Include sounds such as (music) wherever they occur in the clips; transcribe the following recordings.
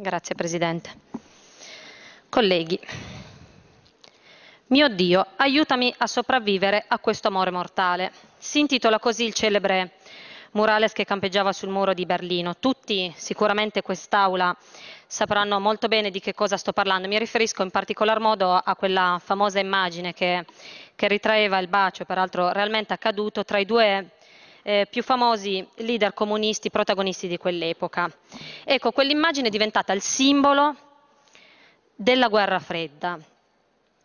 Grazie Presidente. Colleghi, mio Dio, aiutami a sopravvivere a questo amore mortale. Si intitola così il celebre murales che campeggiava sul muro di Berlino. Tutti, sicuramente quest'Aula, sapranno molto bene di che cosa sto parlando. Mi riferisco in particolar modo a quella famosa immagine che, che ritraeva il bacio, peraltro realmente accaduto, tra i due eh, più famosi leader comunisti protagonisti di quell'epoca. Ecco, quell'immagine è diventata il simbolo della guerra fredda.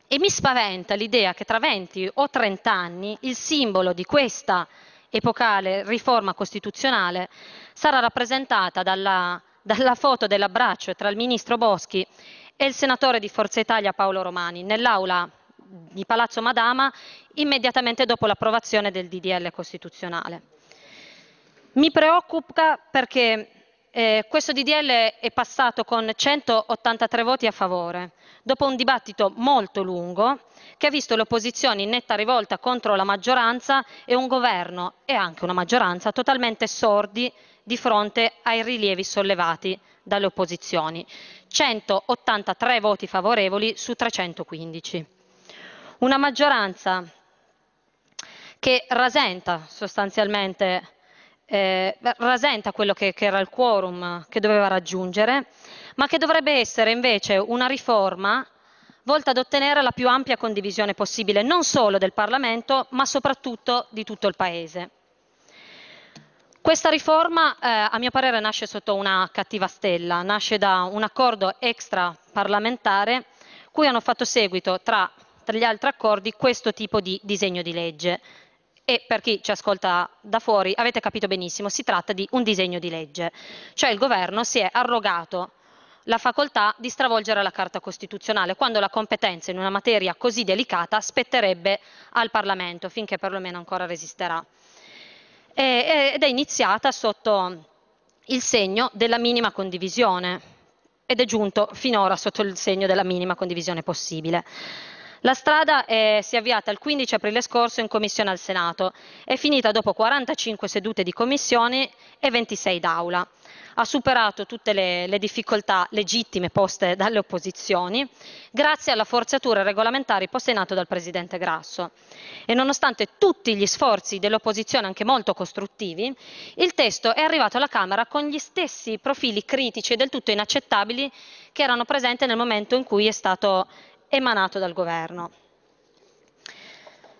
E mi spaventa l'idea che tra 20 o 30 anni il simbolo di questa epocale riforma costituzionale sarà rappresentata dalla, dalla foto dell'abbraccio tra il ministro Boschi e il senatore di Forza Italia Paolo Romani nell'aula di Palazzo Madama immediatamente dopo l'approvazione del DDL costituzionale. Mi preoccupa perché eh, questo DDL è passato con 183 voti a favore, dopo un dibattito molto lungo che ha visto l'opposizione in netta rivolta contro la maggioranza e un governo e anche una maggioranza totalmente sordi di fronte ai rilievi sollevati dalle opposizioni. 183 voti favorevoli su 315. Una maggioranza che rasenta sostanzialmente eh, rasenta quello che, che era il quorum che doveva raggiungere, ma che dovrebbe essere invece una riforma volta ad ottenere la più ampia condivisione possibile, non solo del Parlamento, ma soprattutto di tutto il Paese. Questa riforma, eh, a mio parere, nasce sotto una cattiva stella, nasce da un accordo extraparlamentare cui hanno fatto seguito, tra, tra gli altri accordi, questo tipo di disegno di legge, e per chi ci ascolta da fuori avete capito benissimo, si tratta di un disegno di legge, cioè il governo si è arrogato la facoltà di stravolgere la Carta Costituzionale, quando la competenza in una materia così delicata spetterebbe al Parlamento, finché perlomeno ancora resisterà. ed è iniziata sotto il segno della minima condivisione ed è giunto finora sotto il segno della minima condivisione possibile. La strada è, si è avviata il 15 aprile scorso in commissione al Senato, è finita dopo 45 sedute di commissioni e 26 d'aula. Ha superato tutte le, le difficoltà legittime poste dalle opposizioni grazie alla forzatura regolamentare posta in atto dal Presidente Grasso. E nonostante tutti gli sforzi dell'opposizione, anche molto costruttivi, il testo è arrivato alla Camera con gli stessi profili critici e del tutto inaccettabili che erano presenti nel momento in cui è stato emanato dal governo.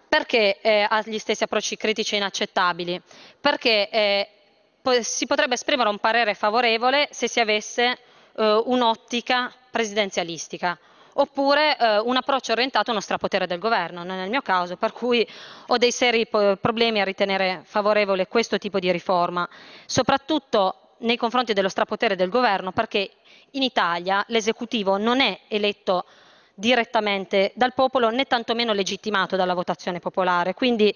Perché eh, ha gli stessi approcci critici e inaccettabili? Perché eh, po si potrebbe esprimere un parere favorevole se si avesse eh, un'ottica presidenzialistica, oppure eh, un approccio orientato a uno strapotere del governo, non è il mio caso, per cui ho dei seri problemi a ritenere favorevole questo tipo di riforma, soprattutto nei confronti dello strapotere del governo, perché in Italia l'esecutivo non è eletto direttamente dal popolo né tantomeno legittimato dalla votazione popolare. Quindi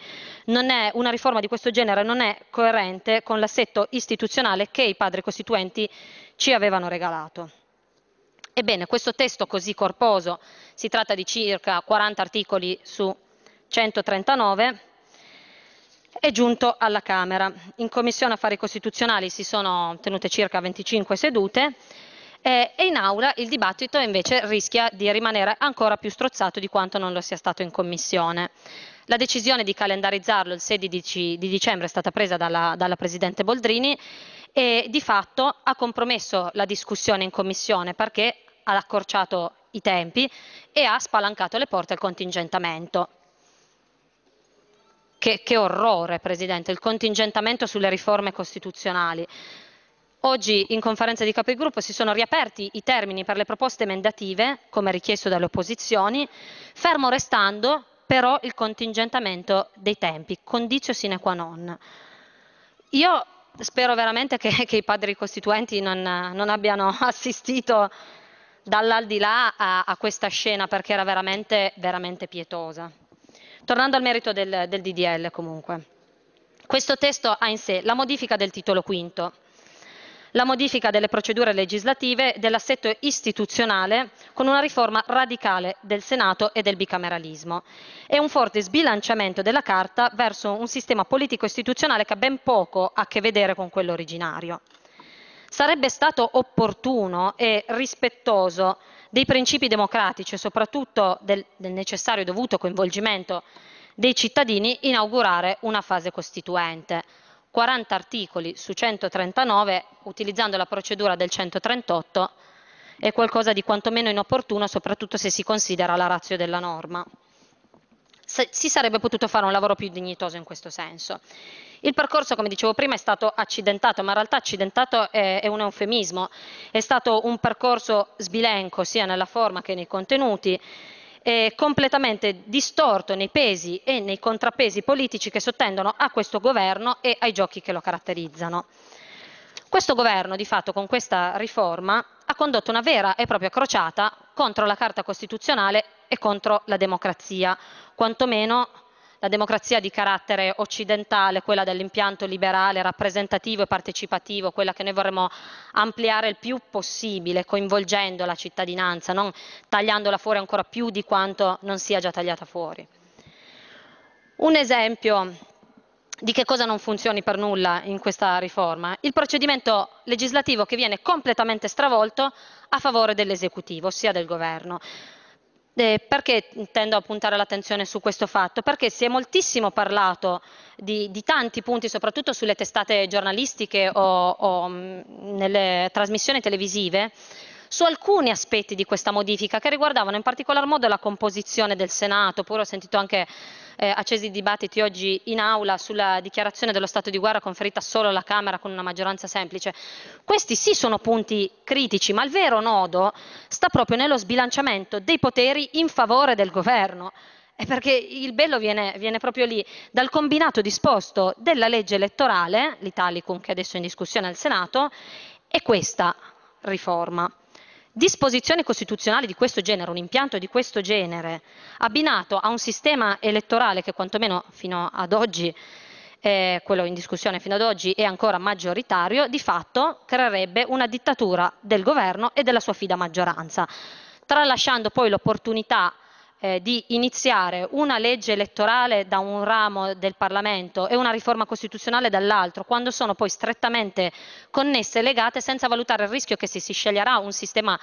è, una riforma di questo genere non è coerente con l'assetto istituzionale che i padri costituenti ci avevano regalato. Ebbene, questo testo così corposo, si tratta di circa 40 articoli su 139, è giunto alla Camera. In Commissione Affari Costituzionali si sono tenute circa 25 sedute eh, e in aula il dibattito invece rischia di rimanere ancora più strozzato di quanto non lo sia stato in commissione. La decisione di calendarizzarlo il 16 di dicembre è stata presa dalla, dalla Presidente Boldrini e di fatto ha compromesso la discussione in commissione perché ha accorciato i tempi e ha spalancato le porte al contingentamento. Che, che orrore, Presidente, il contingentamento sulle riforme costituzionali. Oggi in conferenza di capigruppo si sono riaperti i termini per le proposte emendative, come richiesto dalle opposizioni, fermo restando però il contingentamento dei tempi, condicio sine qua non. Io spero veramente che, che i padri costituenti non, non abbiano (laughs) assistito dall'aldilà a, a, questa scena perché era veramente, veramente pietosa. Tornando al merito del, del DDL comunque. Questo testo ha in sé la modifica del titolo quinto, la modifica delle procedure legislative e dell'assetto istituzionale con una riforma radicale del Senato e del bicameralismo e un forte sbilanciamento della Carta verso un sistema politico-istituzionale che ha ben poco a che vedere con quello originario. Sarebbe stato opportuno e rispettoso dei principi democratici e soprattutto del, del necessario e dovuto coinvolgimento dei cittadini inaugurare una fase costituente. 40 articoli su 139, utilizzando la procedura del 138, è qualcosa di quantomeno inopportuno, soprattutto se si considera la razio della norma. si sarebbe potuto fare un lavoro più dignitoso in questo senso. Il percorso, come dicevo prima, è stato accidentato, ma in realtà accidentato è un eufemismo. È stato un percorso sbilenco sia nella forma che nei contenuti eh, completamente distorto nei pesi e nei contrappesi politici che sottendono a questo governo e ai giochi che lo caratterizzano. Questo governo, di fatto, con questa riforma ha condotto una vera e propria crociata contro la Carta Costituzionale e contro la democrazia, quantomeno la democrazia di carattere occidentale, quella dell'impianto liberale, rappresentativo e partecipativo, quella che noi vorremmo ampliare il più possibile, coinvolgendo la cittadinanza, non tagliandola fuori ancora più di quanto non sia già tagliata fuori. Un esempio di che cosa non funzioni per nulla in questa riforma? Il procedimento legislativo che viene completamente stravolto a favore dell'esecutivo, ossia del governo. Eh, perché tendo a puntare l'attenzione su questo fatto? Perché si è moltissimo parlato di, di tanti punti, soprattutto sulle testate giornalistiche o, o mh, mm, nelle trasmissioni televisive, su alcuni aspetti di questa modifica che riguardavano in particolar modo la composizione del Senato, pure ho sentito anche eh, accesi dibattiti oggi in aula sulla dichiarazione dello stato di guerra conferita solo alla Camera con una maggioranza semplice. Questi sì sono punti critici, ma il vero nodo sta proprio nello sbilanciamento dei poteri in favore del governo. È perché il bello viene, viene, proprio lì, dal combinato disposto della legge elettorale, l'Italicum che adesso è in discussione al Senato, e questa riforma disposizioni costituzionali di questo genere, un impianto di questo genere, abbinato a un sistema elettorale che quantomeno fino ad oggi, eh, quello in discussione fino ad oggi, è ancora maggioritario, di fatto creerebbe una dittatura del governo e della sua fida maggioranza, tralasciando poi l'opportunità eh, di iniziare una legge elettorale da un ramo del Parlamento e una riforma costituzionale dall'altro, quando sono poi strettamente connesse e legate senza valutare il rischio che se si sceglierà un sistema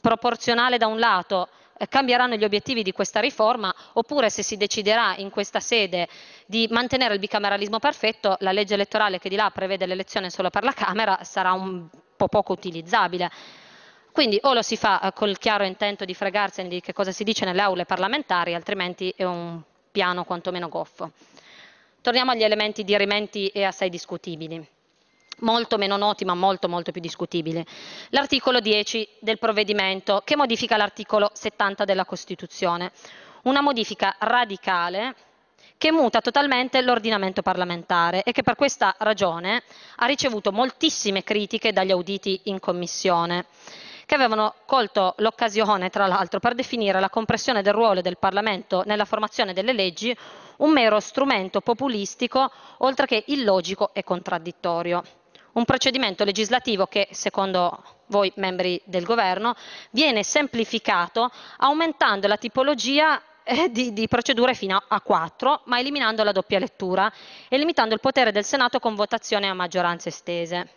proporzionale da un lato eh, cambieranno gli obiettivi di questa riforma oppure se si deciderà in questa sede di mantenere il bicameralismo perfetto, la legge elettorale che di là prevede l'elezione solo per la Camera sarà un po' poco utilizzabile. Quindi o lo si fa eh, col chiaro intento di fregarsene di che cosa si dice nelle aule parlamentari, altrimenti è un piano quantomeno goffo. Torniamo agli elementi dirimenti e assai discutibili molto meno noti ma molto molto più discutibili. L'articolo 10 del provvedimento che modifica l'articolo 70 della Costituzione, una modifica radicale che muta totalmente l'ordinamento parlamentare e che per questa ragione ha ricevuto moltissime critiche dagli auditi in commissione che avevano colto l'occasione, tra l'altro, per definire la compressione del ruolo del Parlamento nella formazione delle leggi un mero strumento populistico, oltre che illogico e contraddittorio. Un procedimento legislativo che, secondo voi membri del governo, viene semplificato aumentando la tipologia eh, di, di, procedure fino a 4, ma eliminando la doppia lettura e limitando il potere del Senato con votazione a maggioranze estese.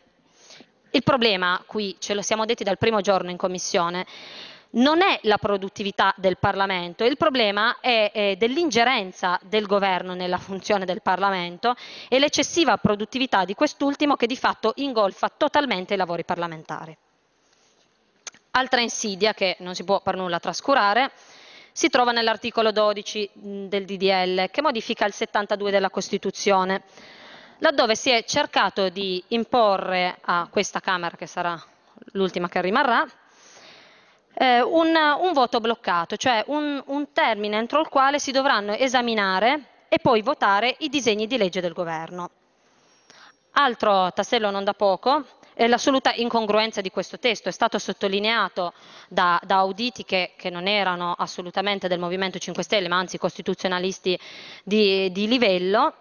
Il problema, qui ce lo siamo detti dal primo giorno in Commissione, non è la produttività del Parlamento, il problema è eh, dell'ingerenza del governo nella funzione del Parlamento e l'eccessiva produttività di quest'ultimo che di fatto ingolfa totalmente i lavori parlamentari. Altra insidia che non si può per nulla trascurare si trova nell'articolo 12 del DDL che modifica il 72 della Costituzione laddove si è cercato di imporre a questa Camera, che sarà l'ultima che rimarrà, eh, un, un, voto bloccato, cioè un, un termine entro il quale si dovranno esaminare e poi votare i disegni di legge del governo. Altro tassello non da poco è l'assoluta incongruenza di questo testo. È stato sottolineato da, da auditi che, che, non erano assolutamente del Movimento 5 Stelle, ma anzi costituzionalisti di, di livello,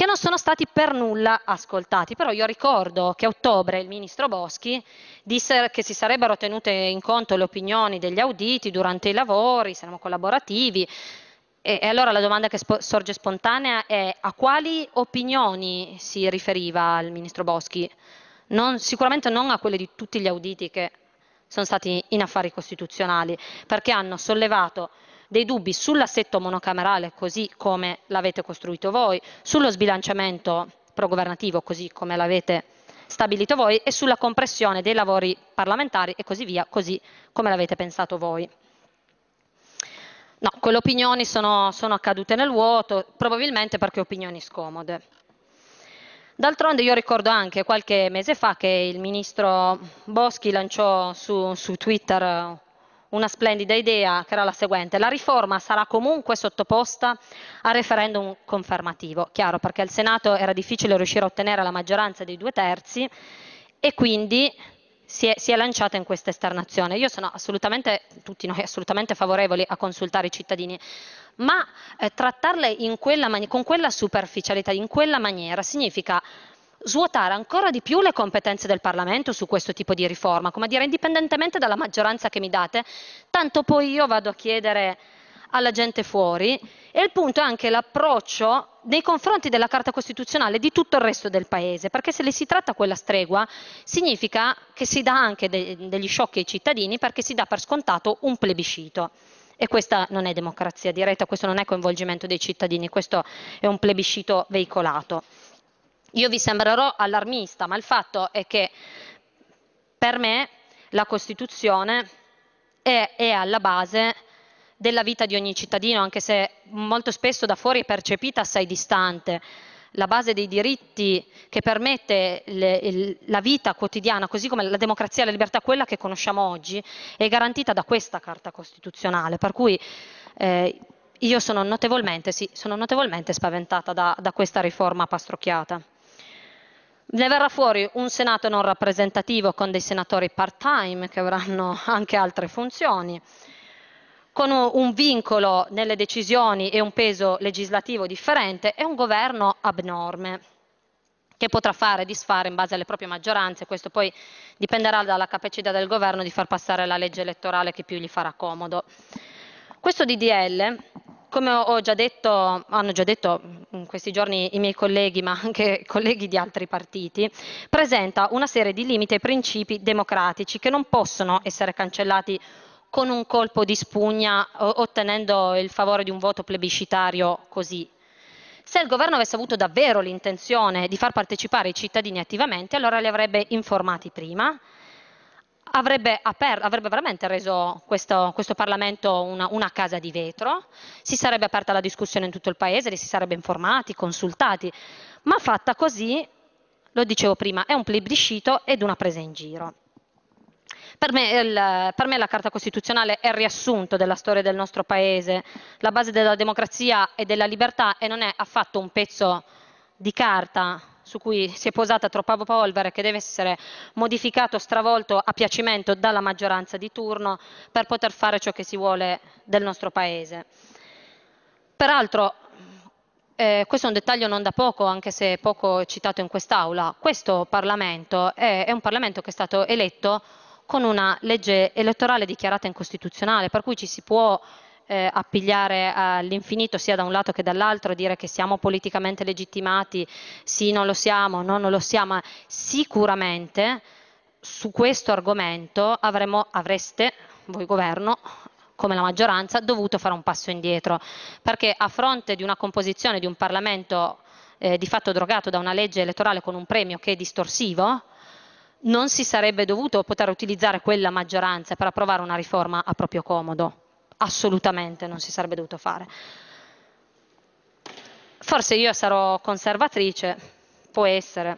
che non sono stati per nulla ascoltati. Però io ricordo che a ottobre il ministro Boschi disse che si sarebbero tenute in conto le opinioni degli auditi durante i lavori, saremo collaborativi. E, e allora la domanda che spo- sorge spontanea è a quali opinioni si riferiva il ministro Boschi? Non, sicuramente non a quelle di tutti gli auditi che sono stati in affari costituzionali, perché hanno sollevato dei dubbi sull'assetto monocamerale così come l'avete costruito voi, sullo sbilanciamento pro-governativo così come l'avete stabilito voi e sulla compressione dei lavori parlamentari e così via, così come l'avete pensato voi. No, quelle opinioni sono, sono accadute nel vuoto, probabilmente perché opinioni scomode. D'altronde io ricordo anche qualche mese fa che il ministro Boschi lanciò su, su Twitter una splendida idea che era la seguente. La riforma sarà comunque sottoposta a referendum confermativo. Chiaro, perché al Senato era difficile riuscire a ottenere la maggioranza dei due terzi e quindi si è, si è, lanciata in questa esternazione. Io sono assolutamente, tutti noi assolutamente favorevoli a consultare i cittadini, ma eh, trattarle quella mani- con quella superficialità, in quella maniera, significa svuotare ancora di più le competenze del Parlamento su questo tipo di riforma, come dire, indipendentemente dalla maggioranza che mi date, tanto poi io vado a chiedere alla gente fuori e il punto è anche l'approccio nei confronti della Carta Costituzionale di tutto il resto del Paese, perché se le si tratta quella stregua significa che si dà anche de- degli sciocchi ai cittadini perché si dà per scontato un plebiscito. E questa non è democrazia diretta, questo non è coinvolgimento dei cittadini, questo è un plebiscito veicolato. Io vi sembrerò allarmista, ma il fatto è che per me la Costituzione è, è alla base della vita di ogni cittadino, anche se molto spesso da fuori è percepita assai distante la base dei diritti che permette le, il, la vita quotidiana, così come la democrazia e la libertà, quella che conosciamo oggi, è garantita da questa Carta Costituzionale. Per cui eh, io sono notevolmente, sì, sono notevolmente spaventata da, da questa riforma pastrocchiata. Ne verrà fuori un Senato non rappresentativo con dei senatori part-time che avranno (laughs) anche altre funzioni, con un vincolo nelle decisioni e un peso legislativo differente e un governo abnorme che potrà fare e disfare in base alle proprie maggioranze. Questo poi dipenderà dalla capacità del governo di far passare la legge elettorale che più gli farà comodo. Questo DDL come ho già detto, hanno già detto in questi giorni i miei colleghi, ma anche colleghi di altri partiti, presenta una serie di limiti ai principi democratici che non possono essere cancellati con un colpo di spugna ottenendo il favore di un voto plebiscitario così. Se il governo avesse avuto davvero l'intenzione di far partecipare i cittadini attivamente, allora li avrebbe informati prima, Avrebbe, aperto, avrebbe, veramente reso questo, questo Parlamento una, una, casa di vetro, si sarebbe aperta la discussione in tutto il Paese, li si sarebbe informati, consultati, ma fatta così, lo dicevo prima, è un plebiscito ed una presa in giro. Per me, il, per me la Carta Costituzionale è il riassunto della storia del nostro Paese, la base della democrazia e della libertà e non è affatto un pezzo di carta su cui si è posata troppa polvere che deve essere modificato, stravolto a piacimento dalla maggioranza di turno per poter fare ciò che si vuole del nostro Paese. Peraltro, eh, questo è un dettaglio non da poco, anche se poco citato in quest'Aula, questo Parlamento è, è un Parlamento che è stato eletto con una legge elettorale dichiarata incostituzionale, per cui ci si può eh, appigliare all'infinito sia da un lato che dall'altro, dire che siamo politicamente legittimati, sì, non lo siamo, no, non lo siamo, ma sicuramente su questo argomento avremo, avreste, voi governo, come la maggioranza, dovuto fare un passo indietro, perché a fronte di una composizione di un Parlamento eh, di fatto drogato da una legge elettorale con un premio che è distorsivo, non si sarebbe dovuto poter utilizzare quella maggioranza per approvare una riforma a proprio comodo assolutamente non si sarebbe dovuto fare. Forse io sarò conservatrice, può essere,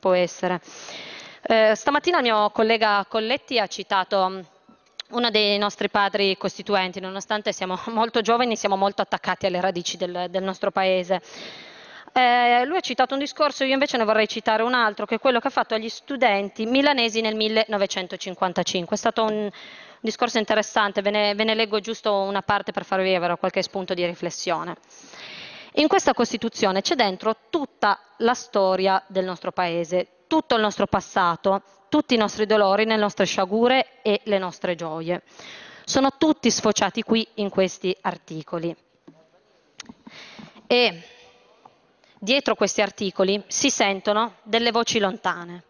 può essere. Eh, stamattina il mio collega Colletti ha citato mm, uno dei nostri padri costituenti, nonostante siamo (laughs) molto giovani, siamo molto attaccati alle radici del, del nostro paese. Eh, lui ha citato un discorso, io invece ne vorrei citare un altro, che è quello che ha fatto agli studenti milanesi nel 1955. È stato un, discorso interessante, ve ne, ve ne leggo giusto una parte per farvi avere qualche spunto di riflessione. In questa Costituzione c'è dentro tutta la storia del nostro Paese, tutto il nostro passato, tutti i nostri dolori, le nostre sciagure e le nostre gioie. Sono tutti sfociati qui in questi articoli. E dietro questi articoli si sentono delle voci lontane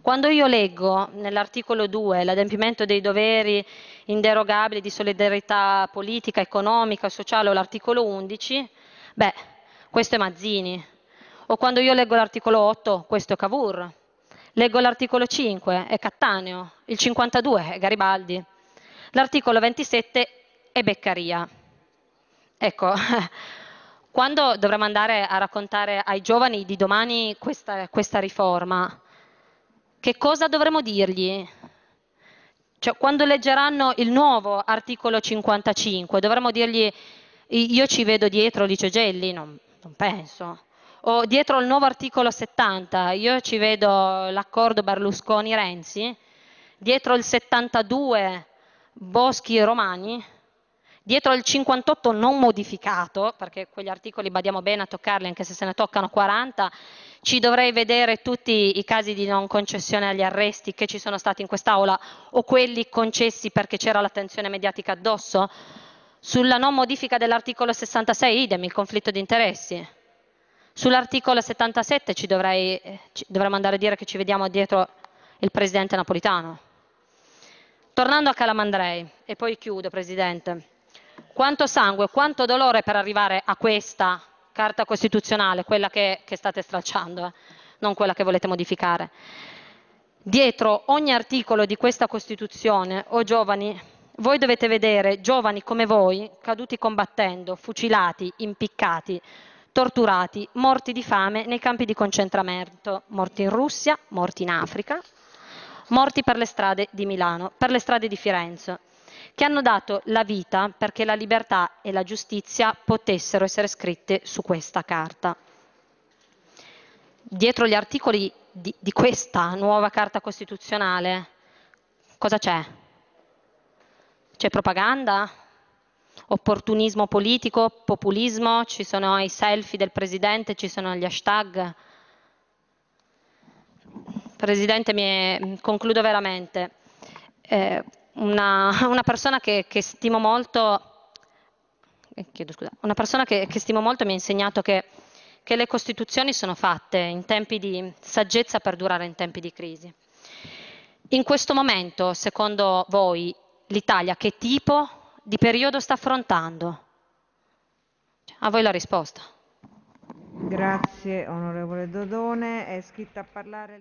quando io leggo nell'articolo 2 l'adempimento dei doveri inderogabili di solidarietà politica, economica, sociale o l'articolo 11, beh, questo è Mazzini. O quando io leggo l'articolo 8, questo è Cavour. Leggo l'articolo 5, è Cattaneo. Il 52 è Garibaldi. L'articolo 27 è Beccaria. Ecco, (laughs) quando dovremo andare a raccontare ai giovani di domani questa, questa riforma, che cosa dovremmo dirgli? Cioè, quando leggeranno il nuovo articolo 55, dovremmo dirgli io ci vedo dietro Licegelli, non, non penso. O dietro il nuovo articolo 70, io ci vedo l'accordo Berlusconi-Renzi, dietro il 72 Boschi-Romani, dietro il 58 non modificato, perché quegli articoli badiamo bene a toccarli anche se se ne toccano 40, ci dovrei vedere tutti i casi di non concessione agli arresti che ci sono stati in quest'Aula o quelli concessi perché c'era l'attenzione mediatica addosso? Sulla non modifica dell'articolo 66, idem, il conflitto di interessi. Sull'articolo 77 ci, dovrei, eh, ci dovremmo andare a dire che ci vediamo dietro il presidente napolitano. Tornando a Calamandrei, e poi chiudo, Presidente. Quanto sangue, quanto dolore per arrivare a questa carta costituzionale, quella che, che state stracciando, eh, non quella che volete modificare. Dietro ogni articolo di questa Costituzione, o oh giovani, voi dovete vedere giovani come voi, caduti combattendo, fucilati, impiccati, torturati, morti di fame nei campi di concentramento, morti in Russia, morti in Africa, morti per le strade di Milano, per le strade di Firenze, che hanno dato la vita perché la libertà e la giustizia potessero essere scritte su questa carta. Dietro gli articoli di, di questa nuova carta costituzionale cosa c'è? C'è propaganda? Opportunismo politico? Populismo? Ci sono i selfie del presidente? Ci sono gli hashtag? Presidente, mi è, concludo veramente. Eh, una, una, persona che, che stimo molto, eh, chiedo scusa, una persona che, che, stimo molto mi ha insegnato che, che, le Costituzioni sono fatte in tempi di saggezza per durare in tempi di crisi. In questo momento, secondo voi, l'Italia che tipo di periodo sta affrontando? A voi la risposta. Grazie onorevole Dodone, è scritta a parlare.